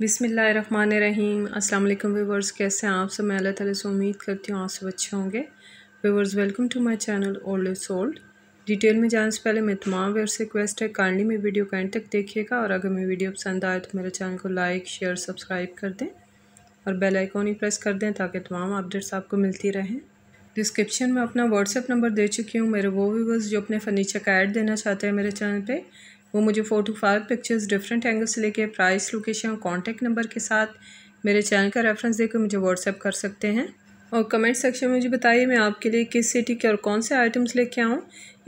बिसमीम अल्लाम व्यवर्स कैसे हैं आप सब मैं अल्लाह ताला से उम्मीद करती हूँ आप सब अच्छे होंगे viewers welcome to my channel old is old detail में जाने से पहले मैं तमाम व्यवर्स से रिक्वेस्ट है काइंडली मेरी वीडियो कैंड एंड तक देखिएगा और अगर मेरी वीडियो पसंद आए तो मेरे चैनल को लाइक शेयर सब्सक्राइब कर दें और बेल आइकॉन ही प्रेस कर दें ताकि तमाम अपडेट्स आपको मिलती रहें डिस्क्रिप्शन में अपना व्हाट्सअप नंबर दे चुकी हूँ मेरे वो व्यवर्स जो अपने फर्नीचर का ऐड देना चाहते हैं मेरे चैनल पर वो मुझे four to five pictures different angle से लेके प्राइस लोकेशन और कॉन्टैक्ट नंबर के साथ मेरे चैनल का रेफरेंस देकर मुझे व्हाट्सएप कर सकते हैं और कमेंट सेक्शन में मुझे बताइए मैं आपके लिए किस सिटी के और कौन से आइटम्स लेके आऊँ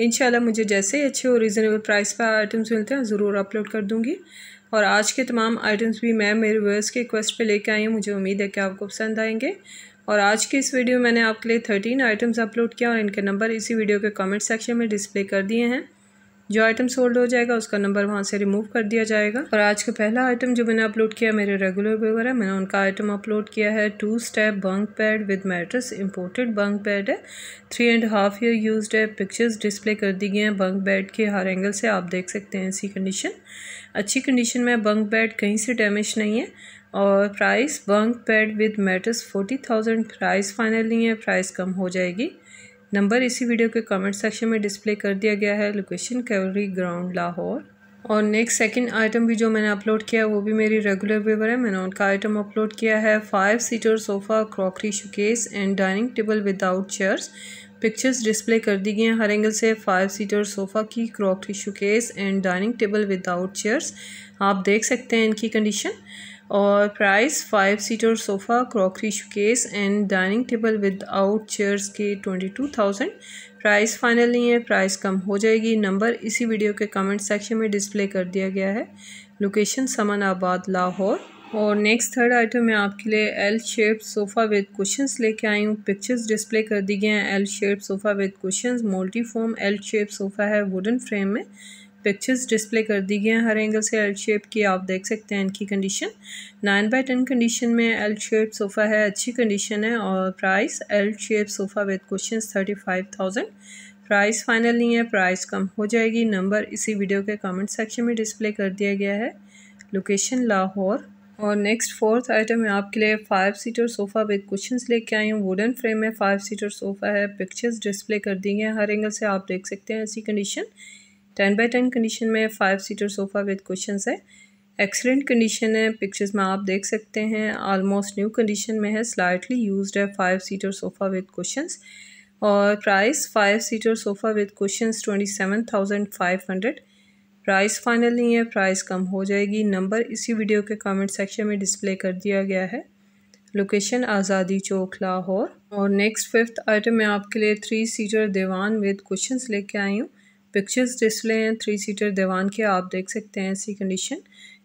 इन मुझे जैसे ही अच्छे और रीज़नेबल प्राइस पर आइटम्स मिलते हैं ज़रूर अपलोड कर दूँगी और आज के तमाम आइटम्स भी मैं मेरे व्यूअर्स के रिक्वेस्ट पर लेके आई हूँ मुझे उम्मीद है कि आपको पसंद आएंगे और आज की इस वीडियो में मैंने आपके लिए थर्टीन आइटम्स अपलोड किया और इनके नंबर इसी वीडियो के कमेंट सेक्शन में डिस्प्ले कर दिए हैं जो आइटम सोल्ड हो जाएगा उसका नंबर वहाँ से रिमूव कर दिया जाएगा और आज का पहला आइटम जो मैंने अपलोड किया मेरे रेगुलर है मैंने उनका आइटम अपलोड किया है two step bunk bed with mattress imported bunk bed है three and half year use है पिक्चर्स डिस्प्ले कर दी गई हैं बंक बेड के हर एंगल से आप देख सकते हैं ऐसी कंडीशन अच्छी कंडीशन में बंक बेड कहीं से डैमेज नहीं है और price bunk bed with mattress forty thousand price final नहीं है प्राइस कम हो जाएगी नंबर इसी वीडियो के कमेंट सेक्शन में डिस्प्ले कर दिया गया है लोकेशन कैवरी ग्राउंड लाहौर और नेक्स्ट सेकंड आइटम भी जो मैंने अपलोड किया है वो भी मेरी रेगुलर वेवर है मैंने उनका आइटम अपलोड किया है five seater sofa crockery showcase and dining table without chairs pictures display कर दी गई हैं हर एंगल से फाइव सीटर सोफ़ा की crockery showcase and dining table without chairs आप देख सकते हैं इनकी कंडीशन और price five seater sofa crockery showcase and dining table without chairs के twenty two thousand price final नहीं है प्राइस कम हो जाएगी नंबर इसी वीडियो के कमेंट सेक्शन में डिस्प्ले कर दिया गया है लोकेशन समन आबाद लाहौर और नेक्स्ट थर्ड आइटम मैं आपके लिए L shape sofa with cushions लेके आई हूँ पिक्चर्स डिस्प्ले कर दी गए हैं L shape sofa with cushions form L shape sofa है वुडन फ्रेम में पिक्चर्स डिस्प्ले कर दी गई हैं हर एंगल से एल शेप की आप देख सकते हैं इनकी condition nine by ten condition में एल शेप सोफ़ा है अच्छी कंडीशन है और price L shape sofa with cushion thirty five thousand price final नहीं है प्राइस कम हो जाएगी नंबर इसी वीडियो के कमेंट सेक्शन में डिस्प्ले कर दिया गया है लोकेशन लाहौर और नेक्स्ट फोर्थ आइटम है आपके लिए five seater sofa with cushion लेके आई हूँ वुडन फ्रेम में फाइव सीटर सोफ़ा है पिक्चर्स डिस्प्ले कर दी हैं हर एंगल से आप देख सकते हैं ऐसी condition ten by ten condition में five seater sofa with question है एक्सलेंट कंडीशन है पिक्चर्स में आप देख सकते हैं आलमोस्ट न्यू कंडीशन में है स्लाइटली यूज्ड है five seater sofa with question और price five seater sofa with question twenty seven thousand five hundred price final नहीं है प्राइस कम हो जाएगी नंबर इसी वीडियो के कमेंट सेक्शन में डिस्प्ले कर दिया गया है लोकेशन आज़ादी चौक लाहौर और नेक्स्ट फिफ्थ आइटम मैं आपके लिए थ्री सीटर दीवान विद क्वेश्चंस लेके आई हूँ पिक्चर्स डिस्प्ले हैं थ्री सीटर दीवान के आप देख सकते हैं ऐसी condition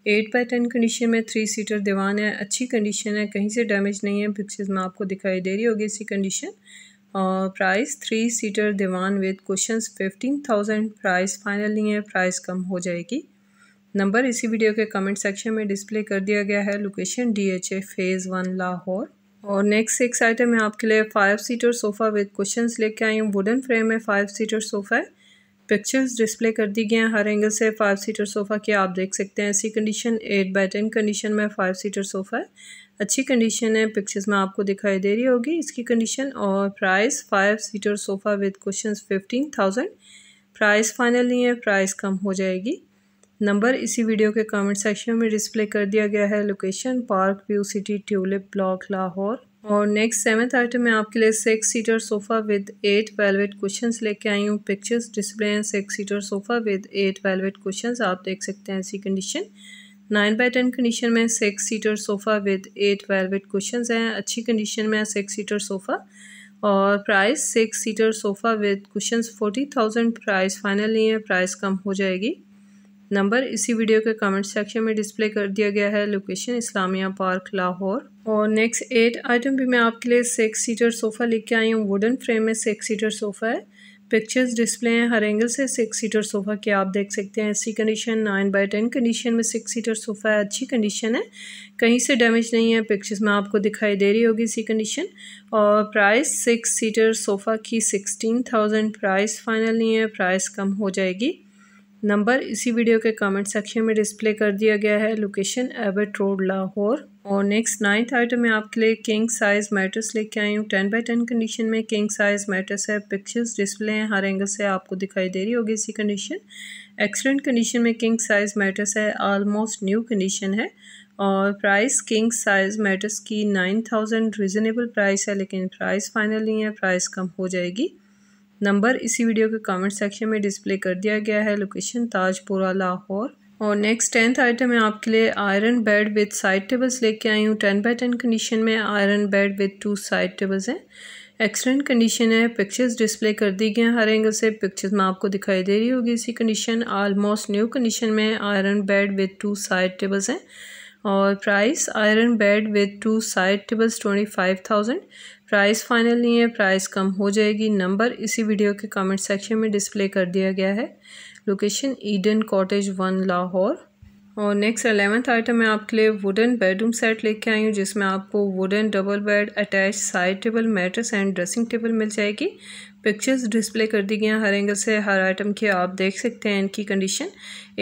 eight by ten condition में थ्री सीटर दीवान है अच्छी कंडीशन है कहीं से डैमेज नहीं है पिक्चर्स में आपको दिखाई दे रही होगी ऐसी कंडीशन और प्राइस थ्री सीटर दीवान with question fifteen thousand price final नहीं है प्राइस कम हो जाएगी नंबर इसी वीडियो के कमेंट सेक्शन में डिस्प्ले कर दिया गया है location D H A phase one Lahore और नेक्स्ट सिक्स आइटम है आपके लिए five seater sofa with question लेके आई हूँ वुडन फ्रेम में फ़ाइव सीटर सोफ़ा है पिक्चर्स डिस्प्ले कर दी गई हैं हर एंगल से फाइव सीटर सोफ़ा की आप देख सकते हैं ऐसी condition eight by ten condition में फाइव सीटर सोफ़ा है अच्छी कंडीशन है पिक्चर्स में आपको दिखाई दे रही होगी इसकी कंडीशन और price five seater sofa with question fifteen thousand price final नहीं है प्राइस कम हो जाएगी नंबर इसी वीडियो के कमेंट सेक्शन में डिस्प्ले कर दिया गया है location park view city tulip block Lahore और नेक्स्ट सेवन्थ आइटम मैं आपके लिए six seater sofa with eight velvet question लेके आई हूँ पिक्चर्स डिस्प्ले हैं six seater sofa with eight velvet question आप देख सकते हैं ऐसी condition nine by ten condition में six seater sofa with eight velvet question हैं अच्छी कंडीशन में है सिक्स सीटर सोफ़ा और price six seater sofa with cushion forty thousand price final नहीं है प्राइस कम हो जाएगी नंबर इसी वीडियो के कमेंट सेक्शन में डिस्प्ले कर दिया गया है लोकेशन इस्लामिया पार्क लाहौर और नेक्स्ट एट आइटम भी मैं आपके लिए सिक्स सीटर सोफ़ा लेके आई हूँ वुडन फ्रेम में सिक्स सीटर सोफ़ा है पिक्चर्स डिस्प्ले हैं हर एंगल से सिक्स सीटर सोफ़ा के आप देख सकते हैं ऐसी condition nine by ten condition में सिक्स सीटर सोफ़ा है अच्छी कंडीशन है कहीं से डैमेज नहीं है पिक्चर्स में आपको दिखाई दे रही होगी इसी कंडीशन और प्राइस सिक्स सीटर सोफ़ा की सिक्सटीन थाउजेंड प्राइस फाइनल नहीं है प्राइस कम हो जाएगी नंबर इसी वीडियो के कमेंट सेक्शन में डिस्प्ले कर दिया गया है लोकेशन एवर्ट रोड लाहौर और नेक्स्ट नाइन्थ आइटम में आपके लिए किंग साइज़ मैट्रेस लेके आई हूँ टेन बाई टेन कंडीशन में किंग साइज़ मैट्रेस है पिक्चर्स डिस्प्ले हैं हर एंगल से आपको दिखाई दे रही होगी इसी कंडीशन एक्सलेंट कंडीशन में किंग साइज़ मैट्रेस है आलमोस्ट न्यू कंडीशन है और प्राइस किंग साइज़ मैट्रेस की नाइन थाउजेंड रिजनेबल प्राइस है लेकिन प्राइस फाइनल नहीं है प्राइस कम हो जाएगी नंबर इसी वीडियो के कमेंट सेक्शन में डिस्प्ले कर दिया गया है लोकेशन ताजपुरा लाहौर और नेक्स्ट टेंथ आइटम है आपके लिए iron bed with side tables लेके आई हूँ टेन बाई टेन कंडीशन में iron bed with two side tables हैं एक्सलेंट कंडीशन है पिक्चर्स डिस्प्ले कर दी गई हैं हर एंगल से पिक्चर्स में आपको दिखाई दे रही होगी इसी कंडीशन आलमोस्ट न्यू कंडीशन में iron bed with two side tables हैं और price iron bed with two side tables twenty five thousand price final नहीं है प्राइस कम हो जाएगी नंबर इसी वीडियो के कमेंट सेक्शन में डिस्प्ले कर दिया गया है location Eden cottage one Lahore और नेक्स्ट अलेवेंथ आइटम मैं आपके लिए वुडन बेडरूम सेट लेके आई हूँ जिसमें आपको wooden double bed attach side table mattress and dressing table मिल जाएगी पिक्चर्स डिस्प्ले कर दी गई हैं हर एंगल से हर आइटम के आप देख सकते हैं इनकी condition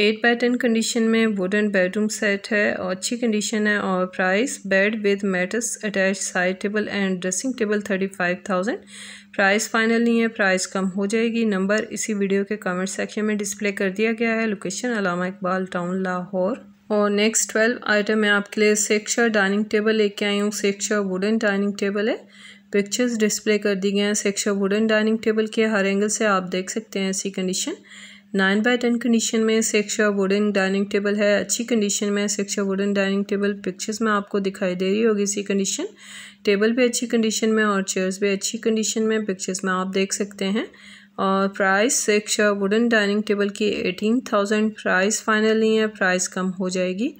eight by ten condition में वुडन बेडरूम सेट है और अच्छी कंडीशन है और price bed with mattress attach side table and dressing table thirty five thousand price final नहीं है प्राइस कम हो जाएगी नंबर इसी वीडियो के कमेंट सेक्शन में डिस्प्ले कर दिया गया है लोकेशन अलामा इकबाल टाउन लाहौर और नेक्स्ट ट्वेल्व आइटम मैं आपके लिए सेक्शर डाइनिंग टेबल लेके आई हूँ सेक्शर वुडन डाइनिंग टेबल है पिक्चर्स डिस्प्ले कर दी गए हैं सेक्शर वुडन डाइनिंग टेबल के हर एंगल से आप देख सकते हैं ऐसी condition nine by ten condition में सेक्शर वुडन डाइनिंग टेबल है अच्छी कंडीशन में सेक्शर वुडन डाइनिंग टेबल पिक्चर्स में आपको दिखाई दे रही होगी इसी कंडीशन टेबल भी अच्छी कंडीशन में और चेयर्स भी अच्छी कंडीशन में पिक्चर्स में आप देख सकते हैं और प्राइस एक वुडन डाइनिंग टेबल की एटीन थाउजेंड प्राइस फाइनल नहीं है प्राइस कम हो जाएगी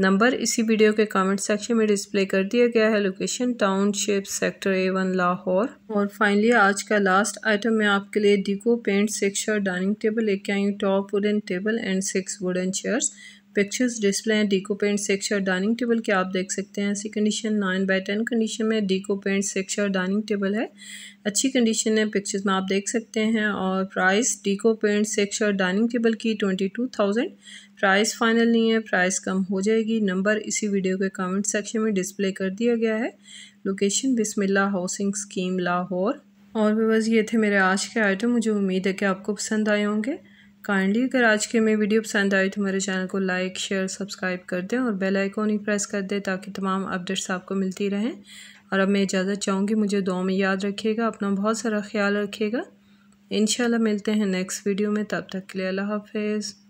नंबर इसी वीडियो के कमेंट सेक्शन में डिस्प्ले कर दिया गया है location township sector A one Lahore और फाइनली आज का लास्ट आइटम मैं आपके लिए deco paint six dining table लेके आई हूँ top wooden table and six wooden chairs pictures display हैं डीको पेंट और डाइनिंग टेबल के आप देख सकते हैं ऐसी condition nine by ten condition में डीको पेंट और डाइनिंग टेबल है अच्छी कंडीशन है पिक्चर्स में आप देख सकते हैं और प्राइस डीको पेंट और डाइनिंग टेबल की twenty two thousand price final नहीं है प्राइस कम हो जाएगी नंबर इसी वीडियो के कमेंट सेक्शन में डिस्प्ले कर दिया गया है location Bismillah housing scheme Lahore और भी बस ये थे मेरे आज के आइटम मुझे उम्मीद है कि आपको पसंद आए होंगे काइंडली अगर आज के हमें वीडियो पसंद आए तो हमारे चैनल को लाइक शेयर सब्सक्राइब कर दें और बेल आइकॉन ही प्रेस कर दें ताकि तमाम अपडेट्स आपको मिलती रहें और अब मैं इजाज़त चाहूँगी मुझे दो में याद रखिएगा अपना बहुत सारा ख्याल रखिएगा इन मिलते हैं नेक्स्ट वीडियो में तब तक के लिए अल्लाह हाफिज़